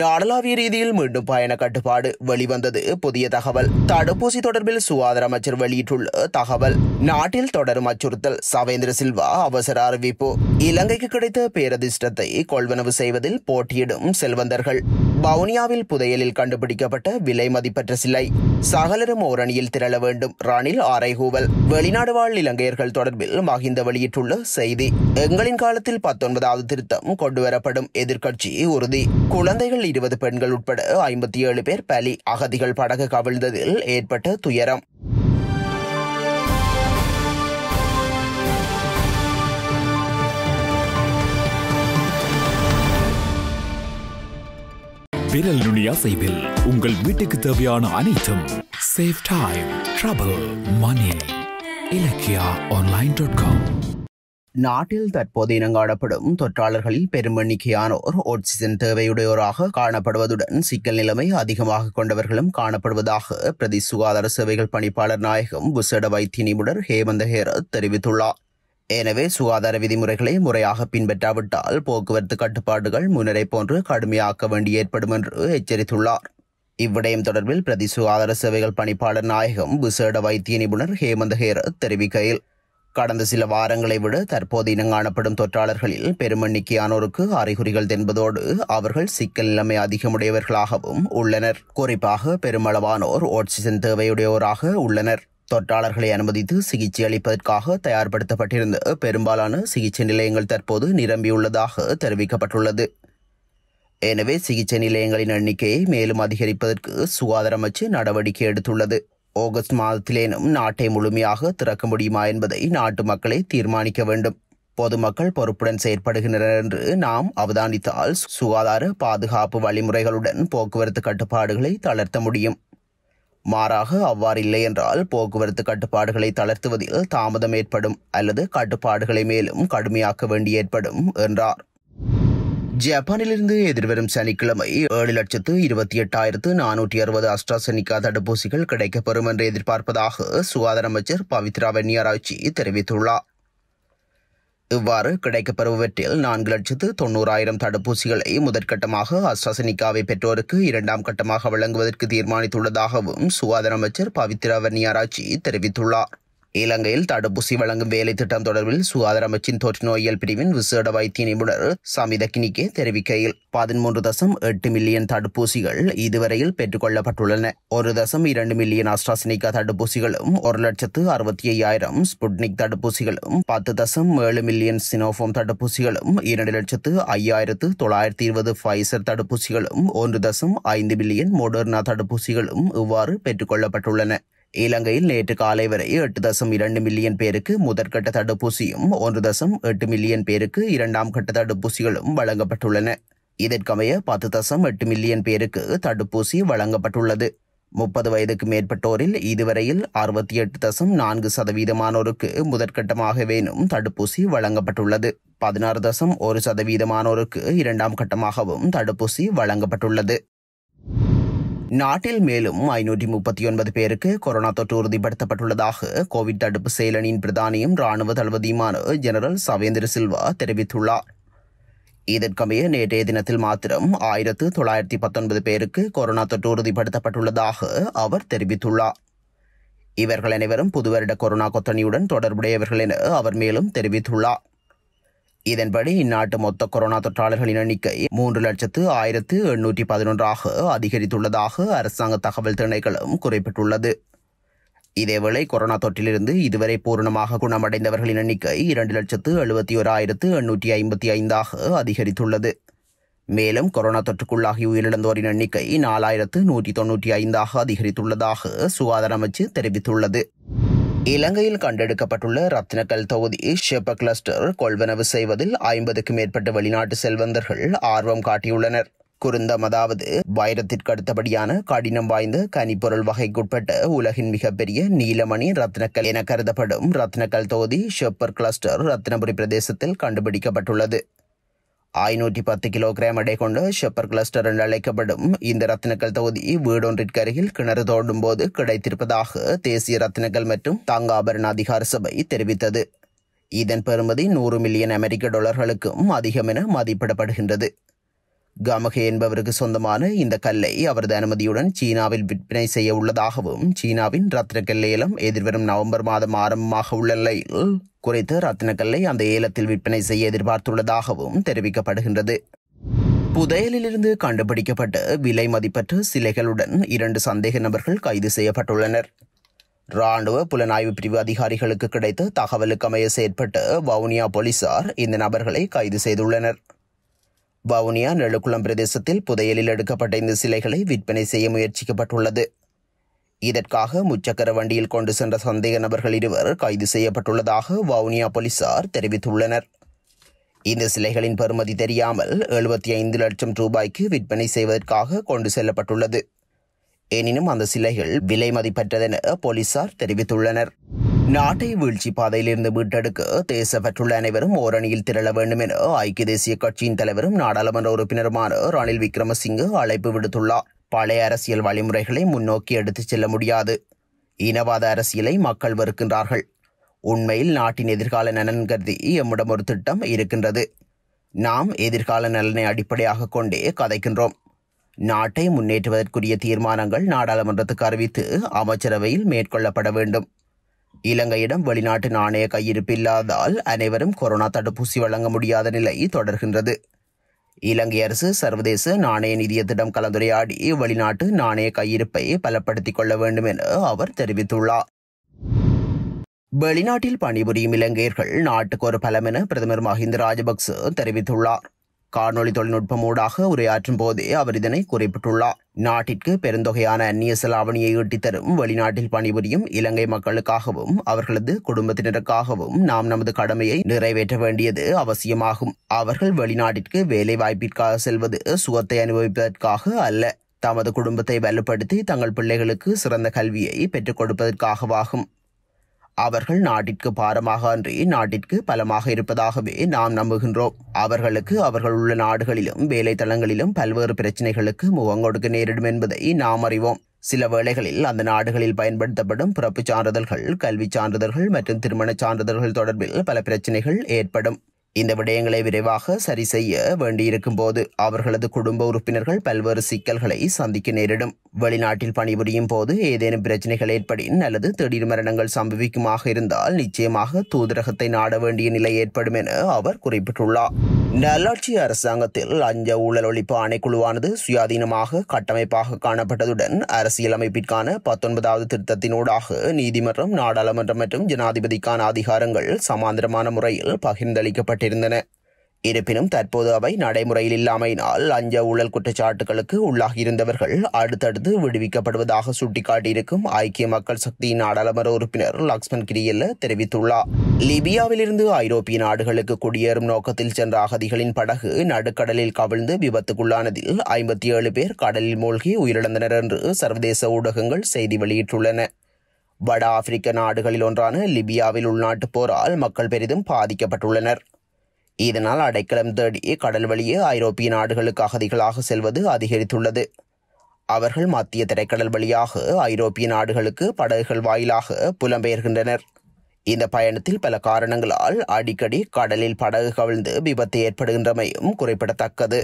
நாடளாவிய ரீதியில் மீண்டும் பயண கட்டுப்பாடு வெளிவந்தது புதிய தகவல் தடுப்பூசி தொடர்பில் சுகாதார அமைச்சர் வெளியிட்டுள்ள தகவல் நாட்டில் தொடரும் அச்சுறுத்தல் சவேந்திர சில்வா அவசர அறிவிப்பு இலங்கைக்கு கிடைத்த பேரதிர்ஷ்டத்தை கொள்வனவு செய்வதில் போட்டியிடும் செல்வந்தர்கள் வவுனியாவில் புதையலில் கண்டுபிடிக்கப்பட்ட விலை மதிப்பற்ற சிலை சகலரும் ஓரணியில் திரள வேண்டும் ராணில் ஆரைகூவல் வெளிநாடு வாழ் இலங்கையர்கள் தொடர்பில் மகிந்த வெளியிட்டுள்ள செய்தி எங்களின் காலத்தில் பத்தொன்பதாவது திருத்தம் கொண்டுவரப்படும் எதிர்க்கட்சி உறுதி குழந்தைகள் இருபது பெண்கள் உட்பட ஐம்பத்தி ஏழு பேர் பலி அகதிகள் படகு கவிழ்ந்ததில் ஏற்பட்ட துயரம் விரல் நுனி அசைவில் உங்கள் வீட்டுக்கு தேவையான அனைத்தும் save time trouble money Ilakkiya online dot com நாட்டில் தற்போது இனங்காணப்படும் தொற்றாளர்களில் பெரும் எண்ணிக்கையானோர் ஆக்சிஜன் தேவையுடையோராக காணப்படுவதுடன் சிக்கல் நிலைமை அதிகமாக கொண்டவர்களும் காணப்படுவதாக பிரதி சுகாதார சேவைகள் பணிப்பாளர் நாயகம் புசட வைத்திய நிபுணர் ஹேமந்த ஹேரத் தெரிவித்துள்ளார் எனவே சுகாதார விதிமுறைகளை முறையாக பின்பற்றாவிட்டால் போக்குவரத்து கட்டுப்பாடுகள் முன்னரை போன்று கடுமையாக்க வேண்டி ஏற்படும் என்று எச்சரித்துள்ளார் இவ்விடயம் தொடர்பில் பிரதி சுகாதார சேவைகள் பணிப்பாளர் நாயகம் விசேட வைத்திய நிபுணர் ஹேமந்த ஹேரத் தெரிவிக்கையில் கடந்த சில வாரங்களை விட தற்போது இனங்காணப்படும் தொற்றாளர்களில் பெருமெண்ணிக்கையானோருக்கு அறிகுறிகள் தென்பதோடு அவர்கள் சிக்கல் நிலைமை அதிகமுடையவர்களாகவும் உள்ளனர் குறிப்பாக பெருமளவானோர் ஆக்சிஜன் தேவையுடையோராக உள்ளனர் தொற்றாளர்களை அனுமதித்து சிகிச்சை அளிப்பதற்காக தயார்படுத்தப்பட்டிருந்த பெரும்பாலான சிகிச்சை நிலையங்கள் தற்போது நிரம்பியுள்ளதாக தெரிவிக்கப்பட்டுள்ளது எனவே சிகிச்சை நிலையங்களின் எண்ணிக்கையை மேலும் அதிகரிப்பதற்கு சுகாதார அமைச்சு நடவடிக்கை எடுத்துள்ளது ஆகஸ்ட் மாதத்திலேனும் நாட்டை முழுமையாக திறக்க முடியுமா என்பதை நாட்டு மக்களை தீர்மானிக்க வேண்டும் பொதுமக்கள் பொறுப்புடன் செயற்படுகின்றனர் என்று நாம் அவதானித்தால் சுகாதார பாதுகாப்பு வழிமுறைகளுடன் போக்குவரத்து கட்டுப்பாடுகளை தளர்த்த முடியும் மாறாக அவ்வாறில்லை என்றால் போக்குவரத்து கட்டுப்பாடுகளை தளர்த்துவதில் தாமதம் ஏற்படும் அல்லது கட்டுப்பாடுகளை மேலும் கடுமையாக்க வேண்டி ஏற்படும் என்றார் ஜப்பானிலிருந்து எதிர்வரும் சனிக்கிழமை ஏழு லட்சத்து இருபத்தி எட்டாயிரத்து நானூற்றி அறுபது அஸ்ட்ராசெனிகா தடுப்பூசிகள் கிடைக்கப்பெறும் என்று எதிர்பார்ப்பதாக சுகாதார அமைச்சர் பவித்ரா வென்னியாராய்ச்சி தெரிவித்துள்ளார் இவ்வாறு கிடைக்கப்பெறுவற்றில் நான்கு லட்சத்து தொண்ணூறாயிரம் தடுப்பூசிகளை முதற்கட்டமாக அஸ்ட்ராசெனிகாவை பெற்றோருக்கு இரண்டாம் கட்டமாக வழங்குவதற்கு தீர்மானித்துள்ளதாகவும் சுகாதார அமைச்சர் பவித்ரா வன்னியாராச்சி தெரிவித்துள்ளார் இலங்கையில் தடுப்பூசி வழங்கும் வேலை திட்டம் தொடர்பில் சுகாதார அமைச்சின் தொற்று நோயியல் பிரிவின் விசேட வைத்திய நிபுணர் சமித கினிக்கே தெரிவிக்கையில் பதிமூன்று தசம் எட்டு மில்லியன் தடுப்பூசிகள் இதுவரையில் பெற்றுக்கொள்ளப்பட்டுள்ளன ஒரு தசம் இரண்டு மில்லியன் அஸ்ட்ராசினிகா தடுப்பூசிகளும் ஒரு லட்சத்து அறுபத்தி ஐயாயிரம் ஸ்புட்னிக் தடுப்பூசிகளும் பத்து தசம் ஏழு மில்லியன் சினோஃபோம் தடுப்பூசிகளும் இரண்டு லட்சத்து ஐயாயிரத்து தொள்ளாயிரத்தி இருபது ஃபைசர் தடுப்பூசிகளும் ஒன்று தசம் ஐந்து மில்லியன் மொடர்னா தடுப்பூசிகளும் இவ்வாறு பெற்றுக்கொள்ளப்பட்டுள்ளன இலங்கையில் நேற்று காலை வரை எட்டு தசம் இரண்டு மில்லியன் பேருக்கு முதற்கட்ட தடுப்பூசியும் ஒன்று தசம் எட்டு மில்லியன் பேருக்கு இரண்டாம் கட்ட தடுப்பூசிகளும் வழங்கப்பட்டுள்ளன இதற்கமைய பத்து தசம் எட்டு மில்லியன் பேருக்கு தடுப்பூசி வழங்கப்பட்டுள்ளது முப்பது வயதுக்கு மேற்பட்டோரில் இதுவரையில் அறுபத்தி எட்டு தசம் நான்கு சதவீதமானோருக்கு முதற்கட்டமாகவேனும் தடுப்பூசி வழங்கப்பட்டுள்ளது பதினாறு தசம் ஒரு சதவீதமானோருக்கு இரண்டாம் கட்டமாகவும் தடுப்பூசி வழங்கப்பட்டுள்ளது நாட்டில் மேலும் ஐநூற்றி முப்பத்தி ஒன்பது பேருக்கு கொரோனா தொற்று உறுதிப்படுத்தப்பட்டுள்ளதாக கோவிட் தடுப்பு செயலனின் பிரதானியும் ராணுவ தளபதியுமான ஜெனரல் சவேந்திர சில்வா தெரிவித்துள்ளார் இதற்கமைய நேற்றைய தினத்தில் மாத்திரம் ஆயிரத்து தொள்ளாயிரத்தி பத்தொன்பது பேருக்கு கொரோனா தொற்று உறுதிப்படுத்தப்பட்டுள்ளதாக அவர் தெரிவித்துள்ளார் இவர்கள் அனைவரும் புதுவருட கொரோனா கொத்தணியுடன் தொடர்புடையவர்கள் என அவர் மேலும் தெரிவித்துள்ளார் இதன்படி இந்நாட்டு மொத்த கொரோனா தொற்றாளர்களின் எண்ணிக்கை மூன்று லட்சத்து ஆயிரத்து எண்ணூற்றி பதினொன்றாக அதிகரித்துள்ளதாக அரசாங்க தகவல் திணைக்களம் குறிப்பிட்டுள்ளது இதேவேளை கொரோனா தொற்றிலிருந்து இதுவரை பூரணமாக குணமடைந்தவர்களின் எண்ணிக்கை இரண்டு லட்சத்து எழுபத்தி ஓராயிரத்து எண்ணூற்றி ஐம்பத்தி ஐந்தாக அதிகரித்துள்ளது மேலும் கொரோனா தொற்றுக்குள்ளாகி உயிரிழந்தோரின் எண்ணிக்கை நாலாயிரத்து நூற்றி தொன்னூற்றி ஐந்தாக அதிகரித்துள்ளதாக சுகாதார அமைச்சு தெரிவித்துள்ளது இலங்கையில் கண்டெடுக்கப்பட்டுள்ள ரத்னக்கல் தொகுதி ஷெப்ப கிளஸ்டர் கொள்வனவு செய்வதில் ஐம்பதுக்கும் மேற்பட்ட வெளிநாட்டு செல்வந்தர்கள் ஆர்வம் காட்டியுள்ளனர் குருந்தம் அதாவது வைரத்திற்கு அடுத்தபடியான கடினம் வாய்ந்த கனிப்பொருள் வகைக்குட்பட்ட உலகின் மிகப்பெரிய நீலமணி ரத்னக்கல் என கருதப்படும் ரத்னக்கல் தொகுதி ஷெப்பர் கிளஸ்டர் ரத்னபுரி பிரதேசத்தில் கண்டுபிடிக்கப்பட்டுள்ளது ஐநூற்றி பத்து கிலோகிராம் எடை கொண்ட ஷெப்பர் கிளஸ்டர் என்று அழைக்கப்படும் இந்த ரத்தினக்கல் தொகுதி வீடொன்றிற்கு அருகில் கிணறு தோண்டும் போது கிடைத்திருப்பதாக தேசிய ரத்தினக்கல் மற்றும் தங்க ஆபரண அதிகார சபை தெரிவித்தது இதன் பெறுமதி நூறு மில்லியன் அமெரிக்க டாலர்களுக்கும் அதிகம் என மதிப்பிடப்படுகின்றது காமகே என்பவருக்கு சொந்தமான இந்த கல்லை அவரது அனுமதியுடன் சீனாவில் விற்பனை செய்ய உள்ளதாகவும் சீனாவின் ரத்னக்கல் ஏலம் எதிர்வரும் நவம்பர் மாதம் ஆரம்பமாக உள்ள நிலையில் குறித்து ரத்னக்கல்லை அந்த ஏலத்தில் விற்பனை செய்ய எதிர்பார்த்துள்ளதாகவும் தெரிவிக்கப்படுகின்றது புதையலிலிருந்து கண்டுபிடிக்கப்பட்ட விலை மதிப்பற்ற சிலைகளுடன் இரண்டு சந்தேக நபர்கள் கைது செய்யப்பட்டுள்ளனர் ராணுவ புலனாய்வு பிரிவு அதிகாரிகளுக்கு கிடைத்த தகவலுக்கமைய செயற்பட்ட வவுனியா போலீசார் இந்த நபர்களை கைது செய்துள்ளனர் வவுனியா நெழுக்குளம் பிரதேசத்தில் புதையலில் எடுக்கப்பட்ட இந்த சிலைகளை விற்பனை செய்ய முயற்சிக்கப்பட்டுள்ளது இதற்காக முச்சக்கர வண்டியில் கொண்டு சென்ற சந்தேக நபர்கள் இருவர் கைது செய்யப்பட்டுள்ளதாக வவுனியா போலீசார் தெரிவித்துள்ளனர் இந்த சிலைகளின் பெறுமதி தெரியாமல் எழுபத்தி ஐந்து லட்சம் ரூபாய்க்கு விற்பனை செய்வதற்காக கொண்டு செல்லப்பட்டுள்ளது எனினும் அந்த சிலைகள் விலை மதிப்பற்றதென போலீசார் தெரிவித்துள்ளனர் நாட்டை வீழ்ச்சி பாதையிலிருந்து மீட்டெடுக்க தேசப்பற்றுள்ள அனைவரும் ஓரணியில் திரள வேண்டும் என ஐக்கிய தேசிய கட்சியின் தலைவரும் நாடாளுமன்ற உறுப்பினருமான ரணில் விக்ரமசிங்கு அழைப்பு விடுத்துள்ளார் பழைய அரசியல் வழிமுறைகளை முன்னோக்கி எடுத்துச் செல்ல முடியாது இனவாத அரசியலை மக்கள் வெறுக்கின்றார்கள் உண்மையில் நாட்டின் எதிர்கால நலன் கருதி எம்மிடம் ஒரு திட்டம் இருக்கின்றது நாம் எதிர்கால நலனை அடிப்படையாக கொண்டே கதைக்கின்றோம் நாட்டை முன்னேற்றுவதற்குரிய தீர்மானங்கள் நாடாளுமன்றத்துக்கு அறிவித்து அமைச்சரவையில் மேற்கொள்ளப்பட வேண்டும் இலங்கையிடம் வெளிநாட்டு நாணய கையிருப்பில்லாதால் அனைவரும் கொரோனா தடுப்பூசி வழங்க முடியாத நிலை தொடர்கின்றது இலங்கை அரசு சர்வதேச நாணய நிதியத்திடம் கலந்துரையாடி வெளிநாட்டு நாணய கையிருப்பை பலப்படுத்திக் கொள்ள வேண்டும் என அவர் தெரிவித்துள்ளார் வெளிநாட்டில் பணிபுரியும் இலங்கையர்கள் நாட்டுக்கு ஒரு பலம் என பிரதமர் மஹிந்த ராஜபக்சே தெரிவித்துள்ளார் காணொலி தொழில்நுட்பம் ஊடாக உரையாற்றும் போதே அவர் இதனை குறிப்பிட்டுள்ளார் நாட்டிற்கு பெருந்தொகையான அந்நிய செலாவணியை ஈட்டித்தரும் வெளிநாட்டில் பணிபுரியும் இலங்கை மக்களுக்காகவும் அவர்களது குடும்பத்தினருக்காகவும் நாம் நமது கடமையை நிறைவேற்ற வேண்டியது அவசியமாகும் அவர்கள் வெளிநாட்டிற்கு வேலை வாய்ப்பிற்காக செல்வது சுகத்தை அனுபவிப்பதற்காக அல்ல தமது குடும்பத்தை வலுப்படுத்தி தங்கள் பிள்ளைகளுக்கு சிறந்த கல்வியை பெற்றுக் கொடுப்பதற்காகவாகும் அவர்கள் நாட்டிற்கு பாரமாக அன்றி நாட்டிற்கு பலமாக இருப்பதாகவே நாம் நம்புகின்றோம் அவர்களுக்கு அவர்கள் உள்ள நாடுகளிலும் வேலை தளங்களிலும் பல்வேறு பிரச்சினைகளுக்கு முகம் கொடுக்க நேரிடும் என்பதை நாம் அறிவோம் சில வேளைகளில் அந்த நாடுகளில் பயன்படுத்தப்படும் பிறப்பு சான்றிதழ்கள் கல்வி சான்றிதழ்கள் மற்றும் திருமண சான்றிதழ்கள் தொடர்பில் பல பிரச்சனைகள் ஏற்படும் இந்த விடயங்களை விரைவாக சரி செய்ய வேண்டியிருக்கும் போது அவர்களது குடும்ப உறுப்பினர்கள் பல்வேறு சிக்கல்களை சந்திக்க நேரிடும் வெளிநாட்டில் பணிபுரியும் போது ஏதேனும் பிரச்சனைகள் ஏற்படின் அல்லது திடீர் மரணங்கள் சம்பவிக்குமாக இருந்தால் நிச்சயமாக தூதரகத்தை நாட வேண்டிய நிலை ஏற்படும் என அவர் குறிப்பிட்டுள்ளார் நல்லாட்சி அரசாங்கத்தில் லஞ்ச ஊழல் ஒழிப்பு ஆணைக்குழுவானது சுயாதீனமாக கட்டமைப்பாக காணப்பட்டதுடன் அரசியலமைப்பிற்கான பத்தொன்பதாவது திருத்தத்தினூடாக நீதிமன்றம் நாடாளுமன்றம் மற்றும் ஜனாதிபதிக்கான அதிகாரங்கள் சமாந்தரமான முறையில் பகிர்ந்தளிக்கப்பட்டிருந்தன இருப்பினும் தற்போது அவை நடைமுறையில் இல்லாமையினால் லஞ்ச ஊழல் குற்றச்சாட்டுகளுக்கு உள்ளாகியிருந்தவர்கள் அடுத்தடுத்து விடுவிக்கப்படுவதாக சுட்டிக்காட்டியிருக்கும் ஐக்கிய மக்கள் சக்தியின் நாடாளுமன்ற உறுப்பினர் லக்ஷ்மண் கிரியல்ல தெரிவித்துள்ளார் லிபியாவிலிருந்து ஐரோப்பிய நாடுகளுக்கு குடியேறும் நோக்கத்தில் சென்ற அகதிகளின் படகு நடுக்கடலில் கவிழ்ந்து விபத்துக்குள்ளானதில் ஐம்பத்தி ஏழு பேர் கடலில் மூழ்கி உயிரிழந்தனர் என்று சர்வதேச ஊடகங்கள் செய்தி வெளியிட்டுள்ளன வட ஆப்பிரிக்க நாடுகளில் ஒன்றான லிபியாவில் உள்நாட்டு போரால் மக்கள் பெரிதும் பாதிக்கப்பட்டுள்ளனர் இதனால் அடைக்கலம் தேடிய கடல் வழியே ஐரோப்பிய நாடுகளுக்கு அகதிகளாக செல்வது அதிகரித்துள்ளது அவர்கள் மத்திய திரைக்கடல் வழியாக ஐரோப்பிய நாடுகளுக்கு படகுகள் வாயிலாக புலம்பெயர்கின்றனர் இந்த பயணத்தில் பல காரணங்களால் அடிக்கடி கடலில் படகு கவிழ்ந்து விபத்து ஏற்படுகின்றமையும் குறிப்பிடத்தக்கது